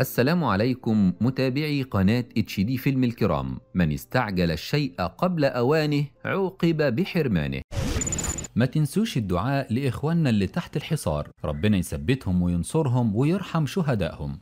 السلام عليكم متابعي قناة اتش دي فيلم الكرام من استعجل الشيء قبل أوانه عوقب بحرمانه ما تنسوش الدعاء لإخواننا اللي تحت الحصار ربنا يثبتهم وينصرهم ويرحم شهدائهم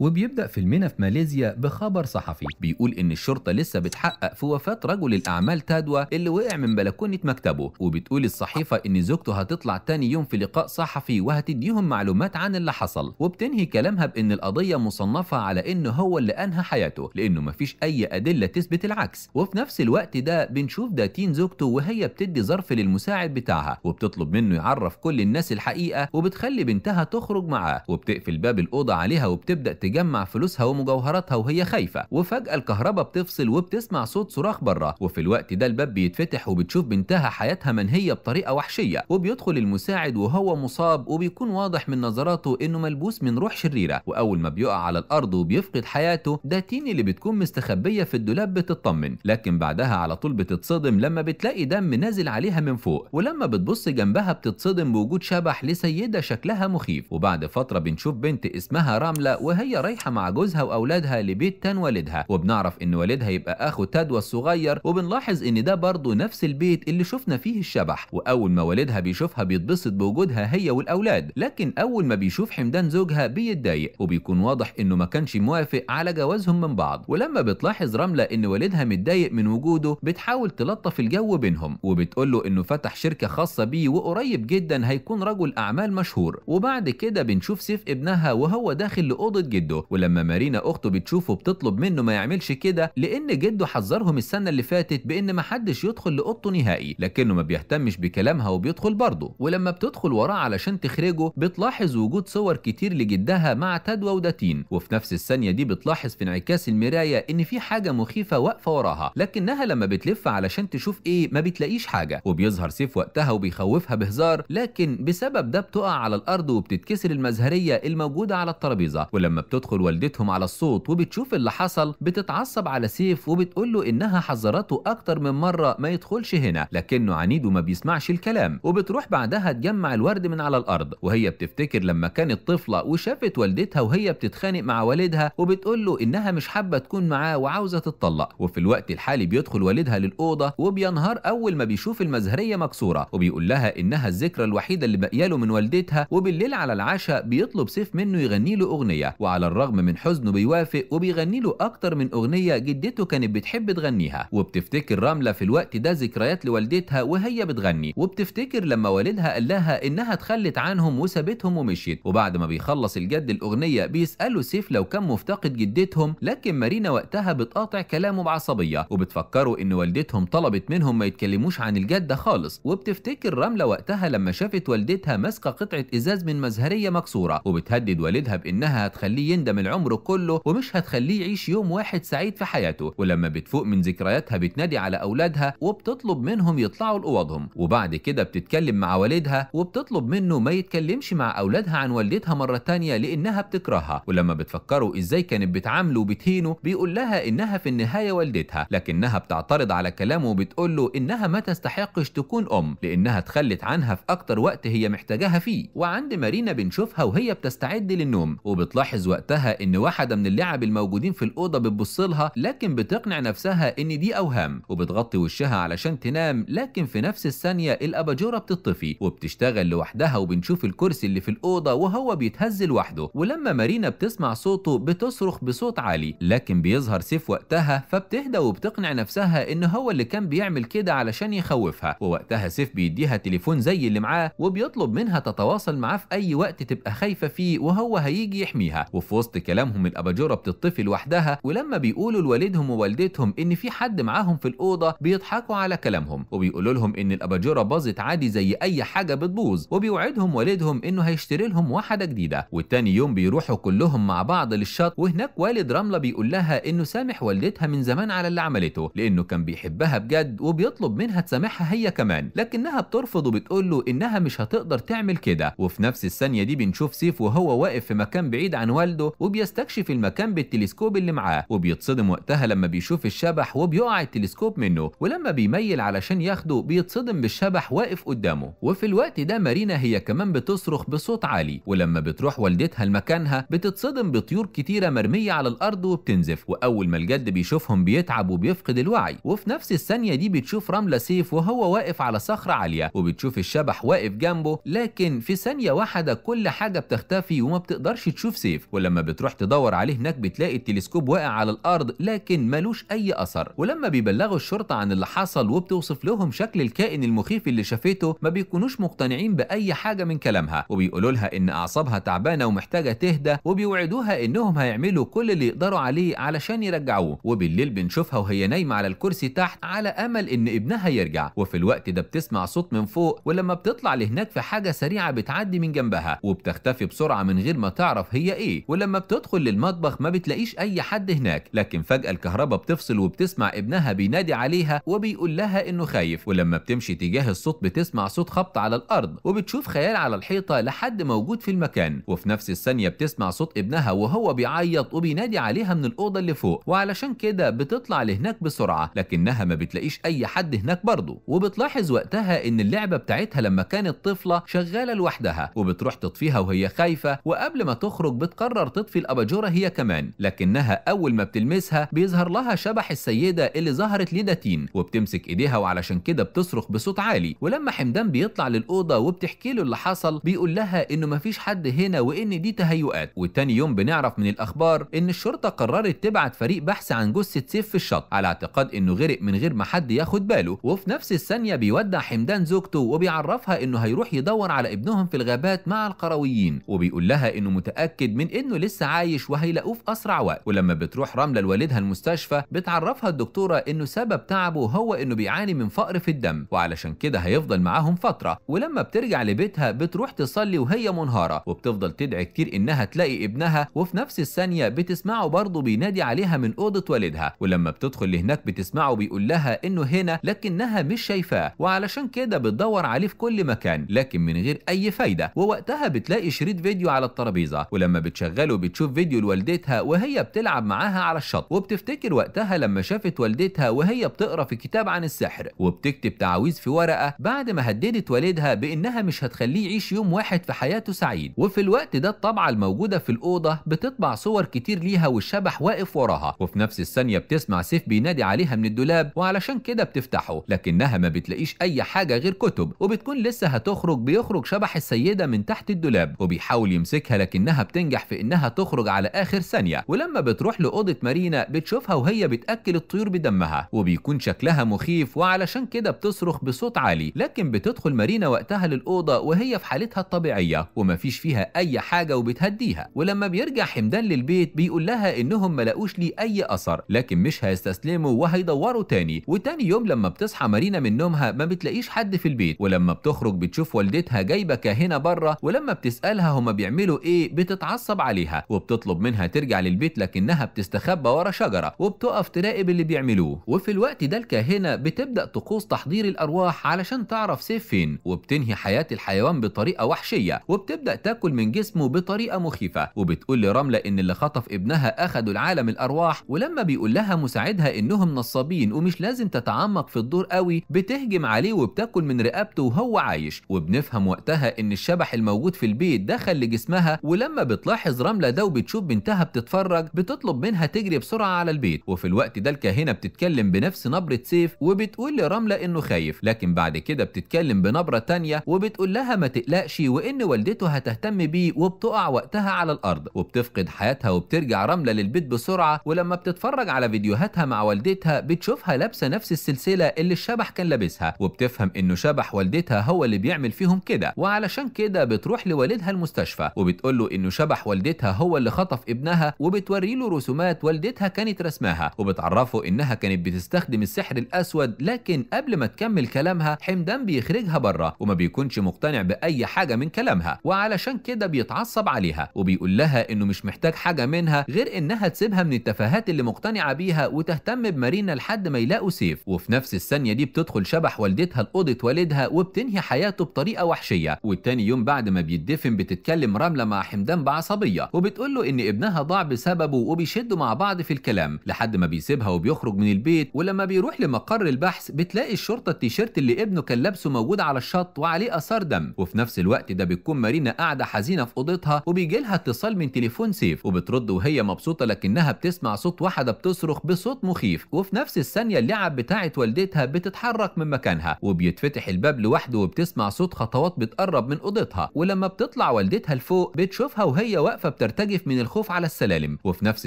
وبيبدأ فيلمنا في ماليزيا بخبر صحفي بيقول إن الشرطة لسه بتحقق في وفاة رجل الأعمال تادوى اللي وقع من بلكونة مكتبه وبتقول الصحيفة إن زوجته هتطلع تاني يوم في لقاء صحفي وهتديهم معلومات عن اللي حصل وبتنهي كلامها بإن القضية مصنفة على إنه هو اللي أنهى حياته لأنه مفيش أي أدلة تثبت العكس وفي نفس الوقت ده بنشوف داتين زوجته وهي بتدي ظرف للمساعد بتاعها وبتطلب منه يعرف كل الناس الحقيقة وبتخلي بنتها تخرج معاه وبتقفل باب الأوضة عليها وبتبدأ تجمع فلوسها ومجوهراتها وهي خايفه وفجاه الكهرباء بتفصل وبتسمع صوت صراخ بره وفي الوقت ده الباب بيتفتح وبتشوف بنتها حياتها منهيه بطريقه وحشيه وبيدخل المساعد وهو مصاب وبيكون واضح من نظراته انه ملبوس من روح شريره واول ما بيقع على الارض وبيفقد حياته ده تيني اللي بتكون مستخبيه في الدولاب بتطمن لكن بعدها على طول بتتصدم لما بتلاقي دم نازل عليها من فوق ولما بتبص جنبها بتتصدم بوجود شبح لسيده شكلها مخيف وبعد فتره بنشوف بنت اسمها رمله وهي رايحه مع جوزها واولادها لبيت تان والدها وبنعرف ان والدها يبقى اخو تادوا الصغير وبنلاحظ ان ده برضه نفس البيت اللي شفنا فيه الشبح واول ما والدها بيشوفها بيتبسط بوجودها هي والاولاد لكن اول ما بيشوف حمدان زوجها بيتضايق وبيكون واضح انه ما كانش موافق على جوازهم من بعض ولما بتلاحظ رمله ان والدها متضايق من وجوده بتحاول تلطف الجو بينهم وبتقول له انه فتح شركه خاصه بيه وقريب جدا هيكون رجل اعمال مشهور وبعد كده بنشوف سيف ابنها وهو داخل لاوضه جدا جده ولما مارينا اخته بتشوفه بتطلب منه ما يعملش كده لان جده حذرهم السنه اللي فاتت بان محدش يدخل لاوضته نهائي لكنه ما بيهتمش بكلامها وبيدخل برضه ولما بتدخل وراه علشان تخرجه بتلاحظ وجود صور كتير لجدها مع تدوى وداتين وفي نفس الثانيه دي بتلاحظ في انعكاس المرايه ان في حاجه مخيفه واقفه وراها لكنها لما بتلف علشان تشوف ايه ما بتلاقيش حاجه وبيظهر سيف وقتها وبيخوفها بهزار لكن بسبب ده بتقع على الارض وبتتكسر المزهريه الموجوده على الترابيزه ولما بتدخل بتدخل والدتهم على الصوت وبتشوف اللي حصل بتتعصب على سيف وبتقول له انها حذرته اكتر من مره ما يدخلش هنا لكنه عنيد وما بيسمعش الكلام وبتروح بعدها تجمع الورد من على الارض وهي بتفتكر لما كانت طفله وشافت والدتها وهي بتتخانق مع والدها وبتقول له انها مش حابه تكون معاه وعاوزه تتطلق وفي الوقت الحالي بيدخل والدها للاوضه وبينهار اول ما بيشوف المزهريه مكسوره وبيقول لها انها الذكرى الوحيده اللي باقيه له من والدتها وبالليل على العشاء بيطلب سيف منه يغني له اغنيه وعلى الرغم من حزنه بيوافق وبيغني له أكتر من أغنية جدته كانت بتحب تغنيها وبتفتكر رملة في الوقت ده ذكريات لوالدتها وهي بتغني وبتفتكر لما والدها قال لها إنها اتخلت عنهم وسابتهم ومشيت وبعد ما بيخلص الجد الأغنية بيسأله سيف لو كان مفتقد جدتهم لكن مارينا وقتها بتقاطع كلامه بعصبية وبتفكره إن والدتهم طلبت منهم ما يتكلموش عن الجدة خالص وبتفتكر رملة وقتها لما شافت والدتها ماسكة قطعة إزاز من مزهرية مكسورة وبتهدد والدها بإنها هتخليه هيندم العمر كله ومش هتخليه يعيش يوم واحد سعيد في حياته ولما بتفوق من ذكرياتها بتنادي على اولادها وبتطلب منهم يطلعوا لاوضهم وبعد كده بتتكلم مع والدها وبتطلب منه ما يتكلمش مع اولادها عن والدتها مره تانية لانها بتكرهها ولما بتفكروا ازاي كانت بتعامله وبتهينه بيقول لها انها في النهايه والدتها لكنها بتعترض على كلامه وبتقول له انها ما تستحقش تكون ام لانها تخلت عنها في اكتر وقت هي محتاجاها فيه وعند مارينا بنشوفها وهي بتستعد للنوم وبتلاحظ وقت وقتها ان واحده من اللعب الموجودين في الاوضه بتبص لها لكن بتقنع نفسها ان دي اوهام وبتغطي وشها علشان تنام لكن في نفس الثانيه الاباجوره بتطفي وبتشتغل لوحدها وبنشوف الكرسي اللي في الاوضه وهو بيتهز لوحده ولما مارينا بتسمع صوته بتصرخ بصوت عالي لكن بيظهر سيف وقتها فبتهدى وبتقنع نفسها ان هو اللي كان بيعمل كده علشان يخوفها ووقتها سيف بيديها تليفون زي اللي معاه وبيطلب منها تتواصل معاه في اي وقت تبقى خايفه فيه وهو هيجي يحميها وفي في وسط كلامهم الأباجورة بتطفي لوحدها ولما بيقولوا لوالدهم ووالدتهم إن في حد معاهم في الأوضة بيضحكوا على كلامهم وبيقولوا لهم إن الأباجورة باظت عادي زي أي حاجة بتبوظ وبيوعدهم والدهم إنه هيشتري لهم واحدة جديدة والتاني يوم بيروحوا كلهم مع بعض للشط وهناك والد رملة بيقول لها إنه سامح والدتها من زمان على اللي عملته لأنه كان بيحبها بجد وبيطلب منها تسامحها هي كمان لكنها بترفض وبتقول له إنها مش هتقدر تعمل كده وفي نفس الثانية دي بنشوف سيف وهو واقف في مكان بعيد عن والده عنده وبيستكشف المكان بالتلسكوب اللي معاه وبيتصدم وقتها لما بيشوف الشبح وبيقع التلسكوب منه ولما بيميل علشان ياخده بيتصدم بالشبح واقف قدامه وفي الوقت ده مارينا هي كمان بتصرخ بصوت عالي ولما بتروح والدتها لمكانها بتتصدم بطيور كتيره مرميه على الارض وبتنزف واول ما الجد بيشوفهم بيتعب وبيفقد الوعي وفي نفس الثانيه دي بتشوف رمله سيف وهو واقف على صخره عاليه وبتشوف الشبح واقف جنبه لكن في ثانيه واحده كل حاجه بتختفي وما بتقدرش تشوف سيف ولما ولما بتروح تدور عليه هناك بتلاقي التلسكوب واقع على الارض لكن ملوش اي اثر ولما بيبلغوا الشرطه عن اللي حصل وبتوصف لهم شكل الكائن المخيف اللي شافته ما بيكونوش مقتنعين باي حاجه من كلامها وبيقولوا لها ان اعصابها تعبانه ومحتاجه تهدى وبيوعدوها انهم هيعملوا كل اللي يقدروا عليه علشان يرجعوه وبالليل بنشوفها وهي نايمه على الكرسي تحت على امل ان ابنها يرجع وفي الوقت ده بتسمع صوت من فوق ولما بتطلع لهناك في حاجه سريعه بتعدي من جنبها وبتختفي بسرعه من غير ما تعرف هي ايه ولما بتدخل للمطبخ ما بتلاقيش أي حد هناك لكن فجأة الكهرباء بتفصل وبتسمع ابنها بينادي عليها وبيقول لها إنه خايف ولما بتمشي تجاه الصوت بتسمع صوت خبط على الأرض وبتشوف خيال على الحيطة لحد موجود في المكان وفي نفس الثانية بتسمع صوت ابنها وهو بيعيط وبينادي عليها من الأوضة اللي فوق وعلشان كده بتطلع لهناك بسرعة لكنها ما بتلاقيش أي حد هناك برضه وبتلاحظ وقتها إن اللعبة بتاعتها لما كانت طفلة شغالة لوحدها وبتروح تطفيها وهي خايفة وقبل ما تخرج بتقرر تطفي الأباجورة هي كمان لكنها أول ما بتلمسها بيظهر لها شبح السيدة اللي ظهرت لداتين وبتمسك إيديها وعلشان كده بتصرخ بصوت عالي ولما حمدان بيطلع للأوضة وبتحكي له اللي حصل بيقول لها إنه مفيش حد هنا وإن دي تهيؤات وتاني يوم بنعرف من الأخبار إن الشرطة قررت تبعت فريق بحث عن جثة سيف في الشط على اعتقاد إنه غرق من غير ما حد ياخد باله وفي نفس الثانية بيودع حمدان زوجته وبيعرفها إنه هيروح يدور على ابنهم في الغابات مع القرويين وبيقول لها إنه متأكد من إنه لسه عايش وهيلاقوه في اسرع وقت ولما بتروح رمله لوالدها المستشفى بتعرفها الدكتوره انه سبب تعبه هو انه بيعاني من فقر في الدم وعلشان كده هيفضل معاهم فتره ولما بترجع لبيتها بتروح تصلي وهي منهاره وبتفضل تدعي كتير انها تلاقي ابنها وفي نفس الثانيه بتسمعه برضه بينادي عليها من اوضه والدها ولما بتدخل لهناك بتسمعه بيقول لها انه هنا لكنها مش شايفاه وعلشان كده بتدور عليه في كل مكان لكن من غير اي فايده ووقتها بتلاقي شريط فيديو على الترابيزه ولما بتشغله الاول وبتشوف فيديو لوالدتها وهي بتلعب معاها على الشط وبتفتكر وقتها لما شافت والدتها وهي بتقرا في كتاب عن السحر وبتكتب تعاويذ في ورقة بعد ما هددت والدها بإنها مش هتخليه يعيش يوم واحد في حياته سعيد وفي الوقت ده الطبعة الموجودة في الأوضة بتطبع صور كتير ليها والشبح واقف وراها وفي نفس الثانية بتسمع سيف بينادي عليها من الدولاب وعلشان كده بتفتحه لكنها ما بتلاقيش أي حاجة غير كتب وبتكون لسه هتخرج بيخرج شبح السيدة من تحت الدولاب وبيحاول يمسكها لكنها بتنجح في إن انها تخرج على اخر ثانيه ولما بتروح لاوضه مارينا بتشوفها وهي بتاكل الطيور بدمها وبيكون شكلها مخيف وعلشان كده بتصرخ بصوت عالي لكن بتدخل مارينا وقتها للاوضه وهي في حالتها الطبيعيه ومفيش فيها اي حاجه وبتهديها ولما بيرجع حمدان للبيت بيقول لها انهم ما لقوش ليه اي اثر لكن مش هيستسلموا وهيدوروا تاني وتاني يوم لما بتصحى مارينا من نومها ما بتلاقيش حد في البيت ولما بتخرج بتشوف والدتها جايبه كاهنه بره ولما بتسالها هما بيعملوا ايه بتتعصب عليها عليها وبتطلب منها ترجع للبيت لكنها بتستخبى ورا شجره وبتقف تراقب اللي بيعملوه وفي الوقت ده الكاهنه بتبدا طقوس تحضير الارواح علشان تعرف سيف فين وبتنهي حياه الحيوان بطريقه وحشيه وبتبدا تاكل من جسمه بطريقه مخيفه وبتقول لرمله ان اللي خطف ابنها اخدوا العالم الارواح ولما بيقول لها مساعدها انهم نصابين ومش لازم تتعمق في الدور قوي بتهجم عليه وبتاكل من رقبته وهو عايش وبنفهم وقتها ان الشبح الموجود في البيت دخل لجسمها ولما بتلاحظ الرمله ده وبتشوف بنتها بتتفرج بتطلب منها تجري بسرعه على البيت وفي الوقت ده الكاهنه بتتكلم بنفس نبره سيف وبتقول لرمله انه خايف لكن بعد كده بتتكلم بنبره تانية وبتقول لها ما تقلقش وان والدته هتهتم بيه وبتقع وقتها على الارض وبتفقد حياتها وبترجع رمله للبيت بسرعه ولما بتتفرج على فيديوهاتها مع والدتها بتشوفها لابسه نفس السلسله اللي الشبح كان لابسها وبتفهم انه شبح والدتها هو اللي بيعمل فيهم كده وعلشان كده بتروح لوالدها المستشفى وبتقول له انه شبح والدتها والدتها هو اللي خطف ابنها وبتوري له رسومات والدتها كانت رسماها وبتعرفه انها كانت بتستخدم السحر الاسود لكن قبل ما تكمل كلامها حمدان بيخرجها بره وما بيكونش مقتنع باي حاجه من كلامها وعلشان كده بيتعصب عليها وبيقول لها انه مش محتاج حاجه منها غير انها تسيبها من التفاهات اللي مقتنعه بيها وتهتم بمارينا لحد ما يلاقوا سيف وفي نفس الثانيه دي بتدخل شبح والدتها لاوضه والدها وبتنهي حياته بطريقه وحشيه والتاني يوم بعد ما بيدفن بتتكلم رمله مع حمدان بعصبيه وبتقول له ان ابنها ضاع بسببه وبيشدوا مع بعض في الكلام لحد ما بيسيبها وبيخرج من البيت ولما بيروح لمقر البحث بتلاقي الشرطه التيشيرت اللي ابنه كان لابسه موجود على الشط وعليه اثار دم وفي نفس الوقت ده بتكون مارينا قاعده حزينه في اوضتها وبيجي لها اتصال من تليفون سيف وبترد وهي مبسوطه لكنها بتسمع صوت واحده بتصرخ بصوت مخيف وفي نفس الثانيه اللعب بتاعه والدتها بتتحرك من مكانها وبيتفتح الباب لوحده وبتسمع صوت خطوات بتقرب من اوضتها ولما بتطلع والدتها لفوق بتشوفها وهي واقفه بترتجف من الخوف على السلالم وفي نفس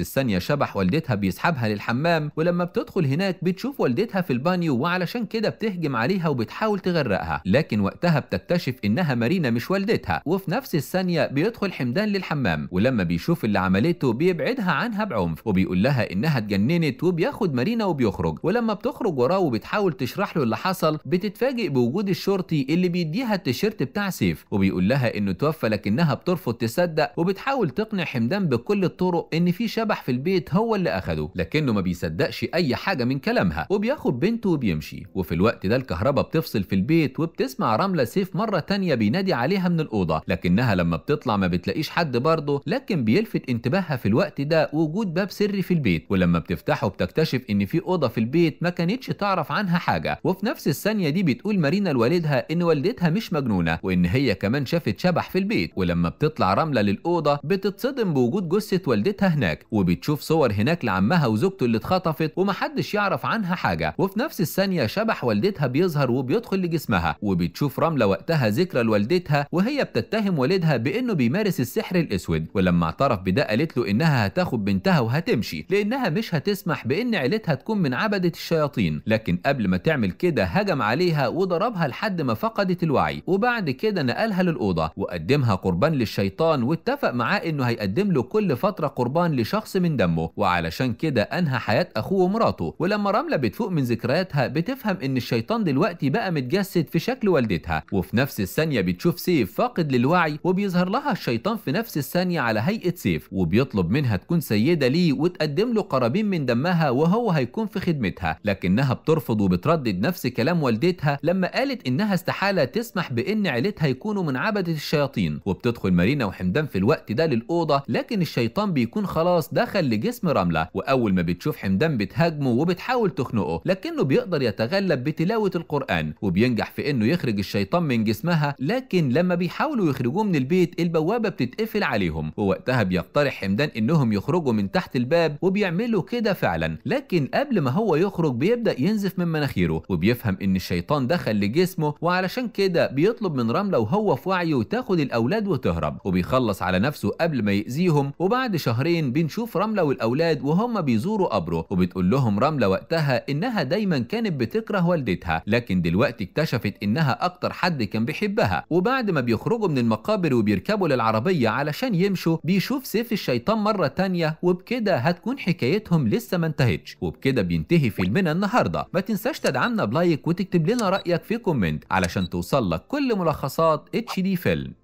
الثانيه شبح والدتها بيسحبها للحمام ولما بتدخل هناك بتشوف والدتها في البانيو وعلشان كده بتهجم عليها وبتحاول تغرقها لكن وقتها بتكتشف انها مارينا مش والدتها وفي نفس الثانيه بيدخل حمدان للحمام ولما بيشوف اللي عملته بيبعدها عنها بعنف وبيقول لها انها اتجننت وبياخد مارينا وبيخرج ولما بتخرج وراه وبتحاول تشرح له اللي حصل بتتفاجئ بوجود الشرطي اللي بيديها التيشيرت بتاع سيف وبيقول لها انه توفى لكنها بترفض تصدق وبتحاول بتقنع حمدان بكل الطرق ان في شبح في البيت هو اللي اخده لكنه ما بيصدقش اي حاجه من كلامها وبياخد بنته وبيمشي وفي الوقت ده الكهرباء بتفصل في البيت وبتسمع رمله سيف مره تانية بينادي عليها من الاوضه لكنها لما بتطلع ما بتلاقيش حد برضه لكن بيلفت انتباهها في الوقت ده وجود باب سري في البيت ولما بتفتحه بتكتشف ان في اوضه في البيت ما كانتش تعرف عنها حاجه وفي نفس الثانيه دي بتقول مارينا لوالدها ان والدتها مش مجنونه وان هي كمان شافت شبح في البيت ولما بتطلع رمله للاوضه بتت بتتصدم بوجود جثه والدتها هناك وبتشوف صور هناك لعمها وزوجته اللي اتخطفت ومحدش يعرف عنها حاجه وفي نفس الثانيه شبح والدتها بيظهر وبيدخل لجسمها وبتشوف رمله وقتها ذكرى لوالدتها وهي بتتهم والدها بانه بيمارس السحر الاسود ولما اعترف بده قالت له انها هتاخد بنتها وهتمشي لانها مش هتسمح بان عيلتها تكون من عبده الشياطين لكن قبل ما تعمل كده هجم عليها وضربها لحد ما فقدت الوعي وبعد كده نقلها للاوضه وقدمها قربان للشيطان واتفق معاه انه هيقدم له كل فتره قربان لشخص من دمه وعلشان كده انهى حياه اخوه ومراته ولما رمله بتفوق من ذكرياتها بتفهم ان الشيطان دلوقتي بقى متجسد في شكل والدتها وفي نفس الثانيه بتشوف سيف فاقد للوعي وبيظهر لها الشيطان في نفس الثانيه على هيئه سيف وبيطلب منها تكون سيده ليه وتقدم له قرابين من دمها وهو هيكون في خدمتها لكنها بترفض وبتردد نفس كلام والدتها لما قالت انها استحاله تسمح بان عيلتها يكونوا من عبده الشياطين وبتدخل مارينا وحمدان في الوقت ده لل الأوضة لكن الشيطان بيكون خلاص دخل لجسم رملة وأول ما بتشوف حمدان بتهاجمه وبتحاول تخنقه لكنه بيقدر يتغلب بتلاوة القرآن وبينجح في إنه يخرج الشيطان من جسمها لكن لما بيحاولوا يخرجوه من البيت البوابة بتتقفل عليهم ووقتها بيقترح حمدان إنهم يخرجوا من تحت الباب وبيعملوا كده فعلا لكن قبل ما هو يخرج بيبدأ ينزف من مناخيره وبيفهم إن الشيطان دخل لجسمه وعلشان كده بيطلب من رملة وهو في وعيه تاخد الأولاد وتهرب وبيخلص على نفسه قبل قبل ما يأذيهم وبعد شهرين بنشوف رملة والأولاد وهم بيزوروا قبره وبتقول لهم رملة وقتها إنها دايما كانت بتكره والدتها لكن دلوقتي اكتشفت إنها أكتر حد كان بيحبها وبعد ما بيخرجوا من المقابر وبيركبوا للعربية علشان يمشوا بيشوف سيف الشيطان مرة تانية وبكده هتكون حكايتهم لسه ما انتهتش وبكده بينتهي فيلمنا النهارده ما تنساش تدعمنا بلايك وتكتب لنا رأيك في كومنت علشان توصل لك كل ملخصات اتش دي فيلم